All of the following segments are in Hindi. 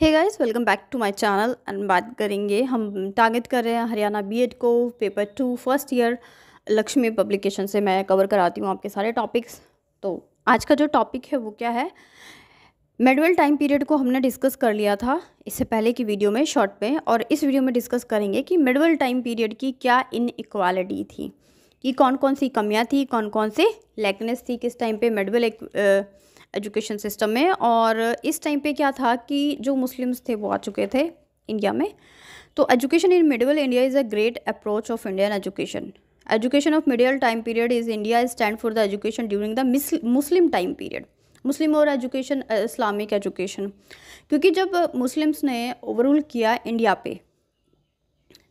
Hey guys welcome back to my channel and बात करेंगे हम टारगेट कर रहे हैं हरियाणा बीएड को paper two first year Lakshmi publication से मैं कवर कराती हूँ आपके सारे टॉपिक्स तो आज का जो टॉपिक है वो क्या है मेडुअल टाइम पीरियड को हमने डिस्कस कर लिया था इससे पहले की वीडियो में शॉर्ट में और इस वीडियो में डिस्कस करेंगे कि मेडुअल टाइम पीरियड की क्या इन थी कि कौन कौन सी कमियाँ थी कौन कौन से लैकनेस थी किस टाइम पर मेडुअल एजुकेशन सिस्टम में और इस टाइम पे क्या था कि जो मुस्लिम्स थे वो आ चुके थे इंडिया में तो education in medieval India is a great approach of Indian education education of medieval time period is India stand for the education during the Muslim time period Muslim और एजुकेशन इस्लामिक एजुकेशन क्योंकि जब मुस्लिम्स ने ओवरऑल किया इंडिया पे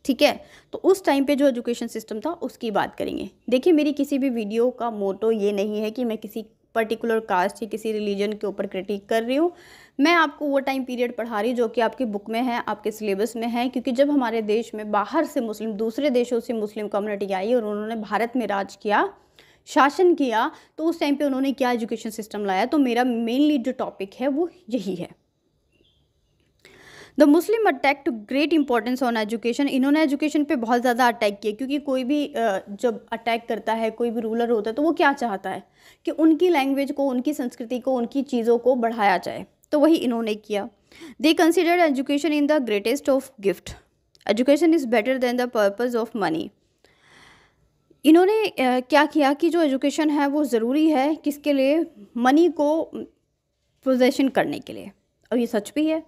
ठीक है तो उस टाइम पे जो एजुकेशन सिस्टम था उसकी बात करेंगे देखिए मेरी किसी भी वीडियो का मोटो ये नहीं है कि मैं किसी पर्टिकुलर कास्ट या किसी रिलीजन के ऊपर क्रिटिक कर रही हूँ मैं आपको वो टाइम पीरियड पढ़ा रही जो कि आपकी बुक में है आपके सिलेबस में है क्योंकि जब हमारे देश में बाहर से मुस्लिम दूसरे देशों से मुस्लिम कम्युनिटी आई और उन्होंने भारत में राज किया शासन किया तो उस टाइम पे उन्होंने क्या एजुकेशन सिस्टम लाया तो मेरा मेनली जो टॉपिक है वो यही है the Muslim attach to great importance on education इन्होंने एजुकेशन पे बहुत ज़्यादा अटैक किया क्योंकि कोई भी जब अटैक करता है कोई भी रूलर होता है तो वो क्या चाहता है कि उनकी लैंग्वेज को उनकी संस्कृति को उनकी चीज़ों को बढ़ाया जाए तो वही इन्होंने किया they consider education in the greatest of gift education is better than the purpose of money इन्होंने क्या किया कि जो एजुकेशन है वो ज़रूरी है किसके लिए मनी को प्रोजेशन करने के लिए और ये सच भी है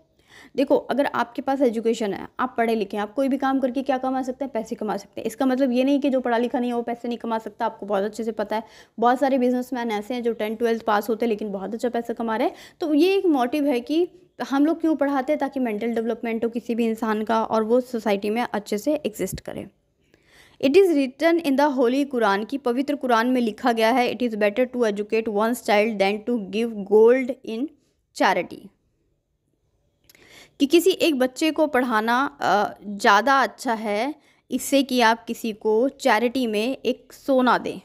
देखो अगर आपके पास एजुकेशन है आप पढ़े लिखे हैं आप कोई भी काम करके क्या कमा सकते हैं पैसे कमा सकते हैं इसका मतलब ये नहीं कि जो पढ़ा लिखा नहीं है वो पैसे नहीं कमा सकता आपको बहुत अच्छे से पता है बहुत सारे बिजनेसमैन ऐसे हैं जो टेंथ ट्वेल्थ पास होते हैं लेकिन बहुत अच्छा पैसा कमा रहे हैं तो ये एक मोटिव है कि हम लोग क्यों पढ़ाते हैं ताकि मेंटल डेवलपमेंट हो किसी भी इंसान का और वो सोसाइटी में अच्छे से एग्जिस्ट करे it is written in the holy Quran की पवित्र कुरान में लिखा गया है it is better to educate one's child than to give gold in charity कि किसी एक बच्चे को पढ़ाना ज़्यादा अच्छा है इससे कि आप किसी को चैरिटी में एक सोना दें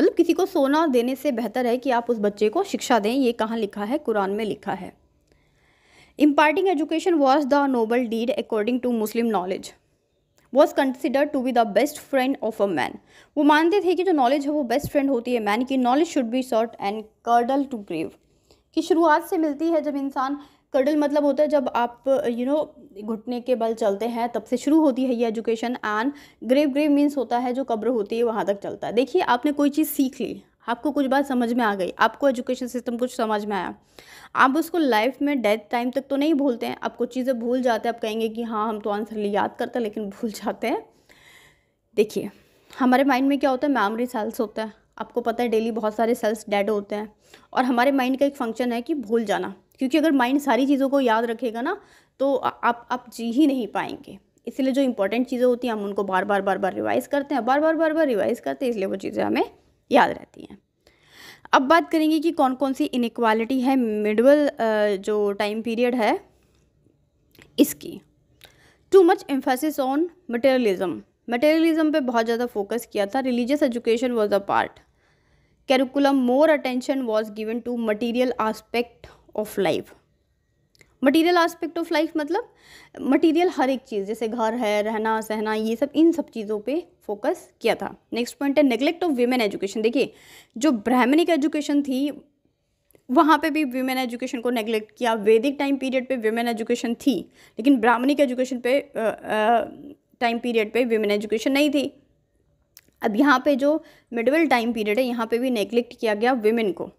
मतलब किसी को सोना देने से बेहतर है कि आप उस बच्चे को शिक्षा दें ये कहाँ लिखा है कुरान में लिखा है imparting education was the noble deed according to Muslim knowledge was consider to be the best friend of a man वो मानते थे कि जो नॉलेज है वो बेस्ट फ्रेंड होती है मैन की knowledge should be sought and cradle to grave कि शुरुआत से मिलती है जब इंसान कडल मतलब होता है जब आप यू नो घुटने के बल चलते हैं तब से शुरू होती है ये education and grave grave means होता है जो कब्र होती है वहाँ तक चलता है देखिए आपने कोई चीज़ सीख ली आपको कुछ बात समझ में आ गई आपको एजुकेशन सिस्टम कुछ समझ में आया आप उसको लाइफ में डेथ टाइम तक तो नहीं भूलते हैं आप कुछ चीज़ें भूल जाते हैं आप कहेंगे कि हाँ हम तो आंसर लिए याद करते हैं लेकिन भूल जाते हैं देखिए हमारे माइंड में क्या होता है मेमोरी सेल्स होता है आपको पता है डेली बहुत सारे सेल्स डेड होते हैं और हमारे माइंड का एक फंक्शन है कि भूल जाना क्योंकि अगर माइंड सारी चीज़ों को याद रखेगा ना तो आप आप जी ही नहीं पाएंगे इसलिए जो इंपॉर्टेंट चीज़ें होती हैं हम उनको बार बार बार बार रिवाइज़ करते हैं बार बार बार बार रिवाइज़ करते हैं इसलिए वो चीज़ें हमें याद रहती हैं अब बात करेंगे कि कौन कौन सी इनक्वालिटी है मिडवल जो टाइम पीरियड है इसकी too much emphasis on materialism materialism पे बहुत ज़्यादा फोकस किया था religious education was a part curriculum more attention was given to material aspect of life material aspect of life मतलब मटीरियल हर एक चीज़ जैसे घर है रहना सहना ये सब इन सब चीज़ों पे फोकस किया था नेक्स्ट पॉइंट है नेग्लेक्ट ऑफ वीमेन एजुकेशन देखिए जो ब्राह्मणिक एजुकेशन थी वहाँ पे भी वीमेन एजुकेशन को नेग्लेक्ट किया वैदिक टाइम पीरियड पे वीमेन एजुकेशन थी लेकिन ब्राह्मणिक एजुकेशन पे टाइम पीरियड पे वीमेन एजुकेशन नहीं थी अब यहाँ पे जो मिडवल टाइम पीरियड है यहाँ पे भी नेग्लेक्ट किया गया वीमेन को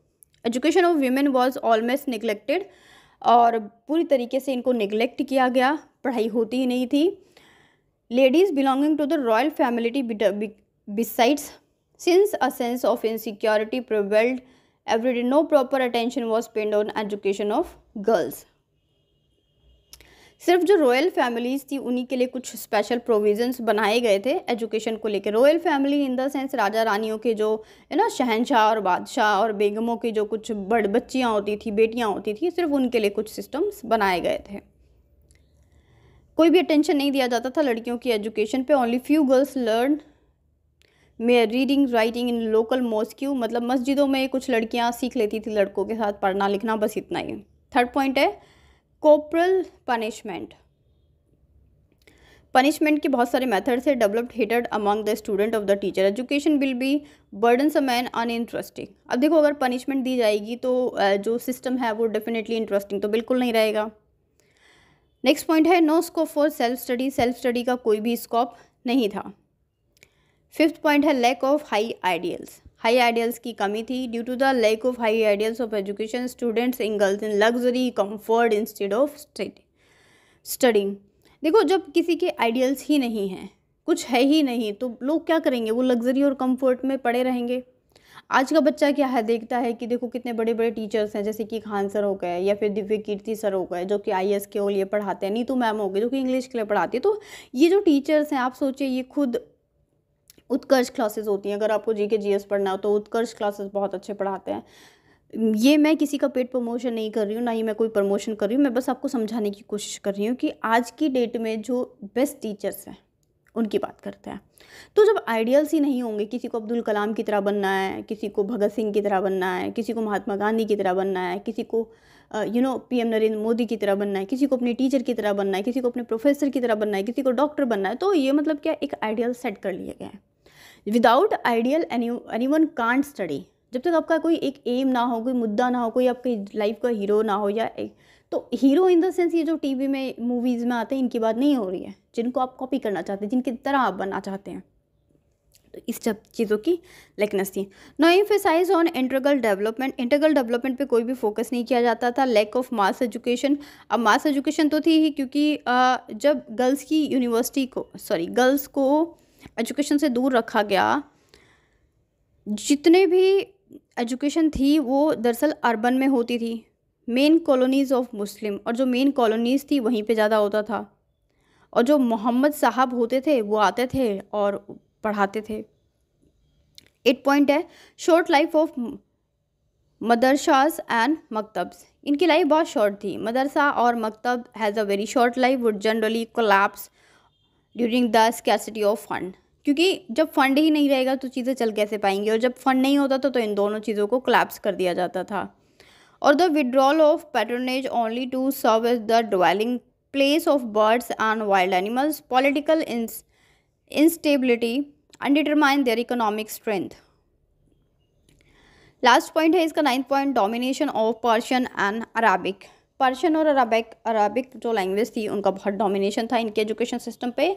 education of women was almost neglected और पूरी तरीके से इनको निगलेक्ट किया गया पढ़ाई होती ही नहीं थी ladies belonging to the royal family besides since a sense of insecurity prevailed every day no proper attention was paid on education of girls सिर्फ जो रॉयल फैमिलीज़ थी उन्हीं के लिए कुछ स्पेशल प्रोविजंस बनाए गए थे एजुकेशन को लेकर royal family in the sense राजा रानियों के जो है ना शहनशाह और बादशाह और बेगमों के जो कुछ बड़ बच्चियाँ होती थी बेटियाँ होती थी सिर्फ उनके लिए कुछ सिस्टम्स बनाए गए थे कोई भी अटेंशन नहीं दिया जाता था लड़कियों की एजुकेशन पे only few girls learn may reading writing in local mosque मतलब मस्जिदों में कुछ लड़कियाँ सीख लेती थी लड़कों के साथ पढ़ना लिखना बस इतना ही थर्ड पॉइंट है कोपरल पनिशमेंट पनिशमेंट के बहुत सारे मेथड्स है developed hated among the student of the teacher education will be burden a man uninteresting अब देखो अगर पनिशमेंट दी जाएगी तो जो सिस्टम है वो डेफिनेटली इंटरेस्टिंग तो बिल्कुल नहीं रहेगा नेक्स्ट पॉइंट है no scope for self study self study का कोई भी स्कोप नहीं था फिफ्थ पॉइंट है lack of high ideals high ideals की कमी थी due to the lack of high ideals of education students in girls in luxury in instead of studying देखो जब किसी के आइडियल्स ही नहीं हैं कुछ है ही नहीं तो लोग क्या करेंगे वो लग्जरी और कम्फर्ट में पड़े रहेंगे आज का बच्चा क्या है देखता है कि देखो कितने बड़े बड़े टीचर्स हैं जैसे कि खान सर हो गए या फिर दिव्य कीर्ति सर हो गए जो कि आई के लिए पढ़ाते हैं नीतू मैम हो गए जो कि इंग्लिश के लिए पढ़ाती है तो ये जो टीचर्स हैं आप सोचिए ये खुद उत्कर्ष क्लासेस होती हैं अगर आपको जी के जी एस पढ़ना हो तो उत्कर्ष क्लासेस बहुत अच्छे पढ़ाते हैं ये मैं किसी का पेट प्रमोशन नहीं कर रही हूँ ना ही मैं कोई प्रमोशन कर रही हूँ मैं बस आपको समझाने की कोशिश कर रही हूँ कि आज की डेट में जो बेस्ट टीचर्स हैं उनकी बात करते हैं तो जब आइडियल्स ही नहीं होंगे किसी को अब्दुल कलाम की तरह बनना है किसी को भगत सिंह की तरह बनना है किसी को महात्मा गांधी की तरह बनना है किसी को you know PM Narendra Modi की तरह बनना है किसी को अपने टीचर की तरह बनना है किसी को अपने प्रोफेसर की तरह बनना है किसी को डॉक्टर बनना है तो ये मतलब क्या एक आइडियल सेट कर लिए गए हैं without ideal any one can't study जब तक आपका कोई एक एम ना हो कोई मुद्दा ना हो कोई आपकी लाइफ का हीरो ना हो या एक, तो हीरो इन द सेंस ये जो टीवी में मूवीज़ में आते हैं इनकी बात नहीं हो रही है जिनको आप कॉपी करना चाहते हैं जिनकी तरह आप बनना चाहते हैं तो इस सब चीज़ों की लेकनेस थी no emphasise on integral development integral development पे कोई भी फोकस नहीं किया जाता था लैक ऑफ मास एजुकेशन अब मास एजुकेशन तो थी ही क्योंकि जब गर्ल्स की यूनिवर्सिटी को सॉरी गर्ल्स को एजुकेशन से दूर रखा गया जितने भी एजुकेशन थी वो दरअसल अर्बन में होती थी मेन कॉलोनीज़ ऑफ मुस्लिम और जो मेन कॉलोनीज़ थी वहीं पे ज़्यादा होता था और जो मोहम्मद साहब होते थे वो आते थे और पढ़ाते थे एट पॉइंट है short life of madrasas and maktabs इनकी लाइफ बहुत शॉर्ट थी मदरसा और मकतब has a very short life would generally collapse during the scarcity of fund क्योंकि जब फंड ही नहीं रहेगा तो चीज़ें चल कैसे पाएंगी और जब फंड नहीं होता था तो इन दोनों चीज़ों को क्लैप्स कर दिया जाता था और the withdrawal of patronage only to serve is the dwelling place of birds and wild animals political instability undetermine their economic strength last point है इसका ninth point domination of Persian and Arabic Persian और अरबिक अरबिक जो लैंग्वेज थी उनका बहुत डोमिनेशन था इनके एजुकेशन सिस्टम पे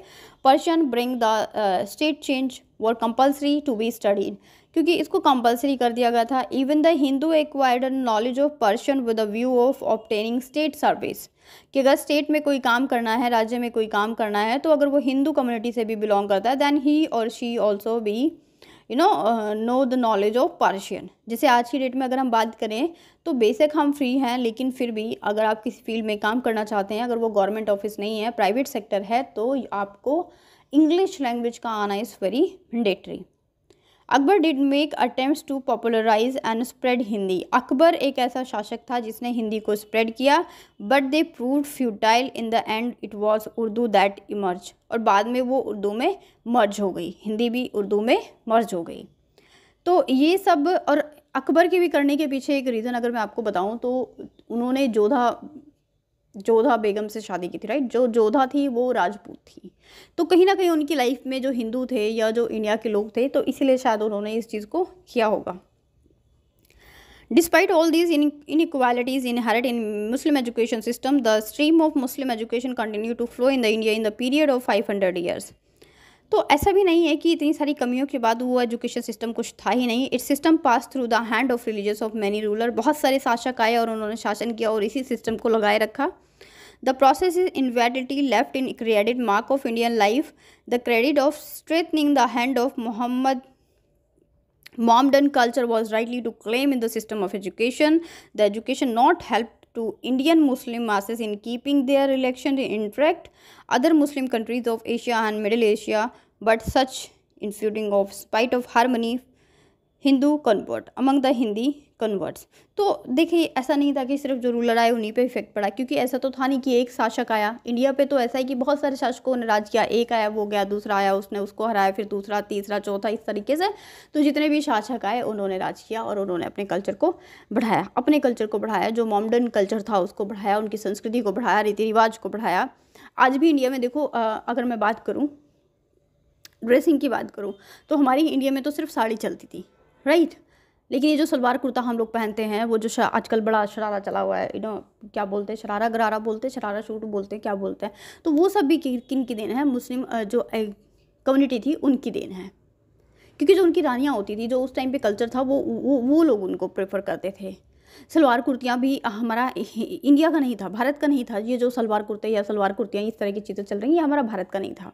Persian bring the state change were compulsory to be studied क्योंकि इसको कंपलसरी कर दिया गया था even the Hindu acquired knowledge of Persian with view of obtaining state service कि अगर स्टेट में कोई काम करना है राज्य में कोई काम करना है तो अगर वो हिंदू कम्युनिटी से भी बिलोंग करता है देन ही और she also be you know know the knowledge of Persian जैसे आज की डेट में अगर हम बात करें तो बेशक हम फ्री हैं लेकिन फिर भी अगर आप किसी फील्ड में काम करना चाहते हैं अगर वो गवर्नमेंट ऑफिस नहीं है प्राइवेट सेक्टर है तो आपको इंग्लिश लैंग्वेज का आना is very mandatory Akbar did make attempts to popularize and spread Hindi Akbar एक ऐसा शासक था जिसने हिंदी को स्प्रेड किया but they prove futile in the end it was Urdu that emerge और बाद में वो उर्दू में मर्ज हो गई हिंदी भी उर्दू में मर्ज हो गई तो ये सब और अकबर के भी करने के पीछे एक रीज़न अगर मैं आपको बताऊँ तो उन्होंने जोधा जोधा बेगम से शादी की थी राइट जो जोधा थी वो राजपूत थी तो कहीं ना कहीं उनकी लाइफ में जो हिंदू थे या जो इंडिया के लोग थे तो इसीलिए शायद उन्होंने इस चीज़ को किया होगा despite all these in these inequalities in Muslim education system the stream of Muslim education continue to flow in the India in the period of five hundred years तो ऐसा भी नहीं है कि इतनी सारी कमियों के बाद वो एजुकेशन सिस्टम कुछ था ही नहीं it system pass through the hand of religious of many ruler बहुत सारे शासक आए और उन्होंने शासन किया और इसी सिस्टम को लगाए रखा The process is invalidity left in credit mark of Indian life. The credit of straightening the hand of Muhammad Mohammedan culture was rightly to claim in the system of education. The education not helped to Indian Muslim masses in keeping their election in Other Muslim countries of Asia and Middle Asia, but such infusing of spite of harmony Hindu convert among the Hindi converts तो देखिए ऐसा नहीं था कि सिर्फ जो रूलर आए उन्हीं पे इफेक्ट पड़ा क्योंकि ऐसा तो था नहीं कि एक शासक आया इंडिया पे तो ऐसा है कि बहुत सारे शासकों ने राज किया एक आया वो गया दूसरा आया उसने उसको हराया फिर दूसरा तीसरा चौथा इस तरीके से तो जितने भी शासक आए उन्होंने राज किया और उन्होंने अपने कल्चर को बढ़ाया अपने कल्चर को बढ़ाया जो मॉमडर्न कल्चर था उसको बढ़ाया उनकी संस्कृति को बढ़ाया रीति रिवाज को बढ़ाया आज भी इंडिया में देखो अगर मैं बात करूँ ड्रेसिंग की बात करूँ तो हमारी इंडिया में तो सिर्फ साड़ी चलती थी राइट लेकिन ये जो सलवार कुर्ता हम लोग पहनते हैं वो जो आजकल बड़ा शरारा चला हुआ है यू नो क्या बोलते हैं शरारा गरारा बोलते हैं शरारा शूट बोलते हैं क्या बोलते हैं तो वो सब भी किन की देन है मुस्लिम जो कम्युनिटी थी उनकी देन है क्योंकि जो उनकी रानियाँ होती थी जो उस टाइम पे कल्चर था वो वो वो लोग उनको प्रेफर करते थे सलवार कुर्तियाँ भी हमारा इंडिया का नहीं था भारत का नहीं था ये जो सलवार कुर्ते या सलवार कुर्तियाँ इस तरह की चीज़ें चल रही हैं ये हमारा भारत का नहीं था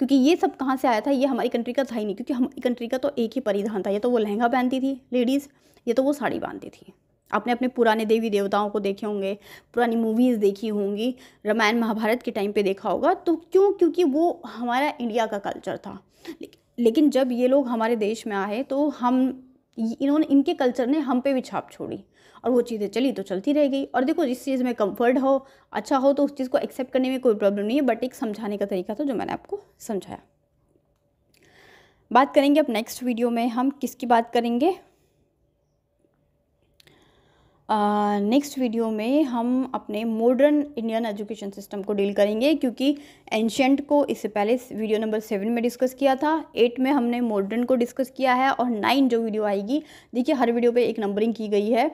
क्योंकि ये सब कहाँ से आया था ये हमारी कंट्री का था ही नहीं क्योंकि हमारी कंट्री का तो एक ही परिधान था या तो वो लहंगा पहनती थी लेडीज़ या तो वो साड़ी पहनती थी आपने अपने पुराने देवी देवताओं को देखे होंगे पुरानी मूवीज़ देखी होंगी रामायण महाभारत के टाइम पे देखा होगा तो क्यों क्योंकि वो हमारा इंडिया का कल्चर था लेकिन जब ये लोग हमारे देश में आए तो हम इन्होंने इनके कल्चर ने हम पे भी छाप छोड़ी और वो चीज़ें चली तो चलती रह गई और देखो जिस चीज़ में कंफर्ट हो अच्छा हो तो उस चीज़ को एक्सेप्ट करने में कोई प्रॉब्लम नहीं है बट एक समझाने का तरीका था जो मैंने आपको समझाया बात करेंगे अब नेक्स्ट वीडियो में हम किसकी बात करेंगे नेक्स्ट वीडियो में हम अपने मॉडर्न इंडियन एजुकेशन सिस्टम को डील करेंगे क्योंकि एंशेंट को इससे पहले वीडियो नंबर सेवन में डिस्कस किया था एट में हमने मॉडर्न को डिस्कस किया है और नाइन जो वीडियो आएगी देखिए हर वीडियो पे एक नंबरिंग की गई है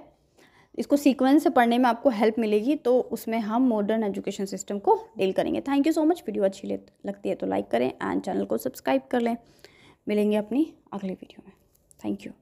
इसको सीक्वेंस से पढ़ने में आपको हेल्प मिलेगी तो उसमें हम मॉडर्न एजुकेशन सिस्टम को डील करेंगे thank you so much video अच्छी लगती है तो लाइक करें एंड चैनल को सब्सक्राइब कर लें मिलेंगे अपनी अगली वीडियो में थैंक यू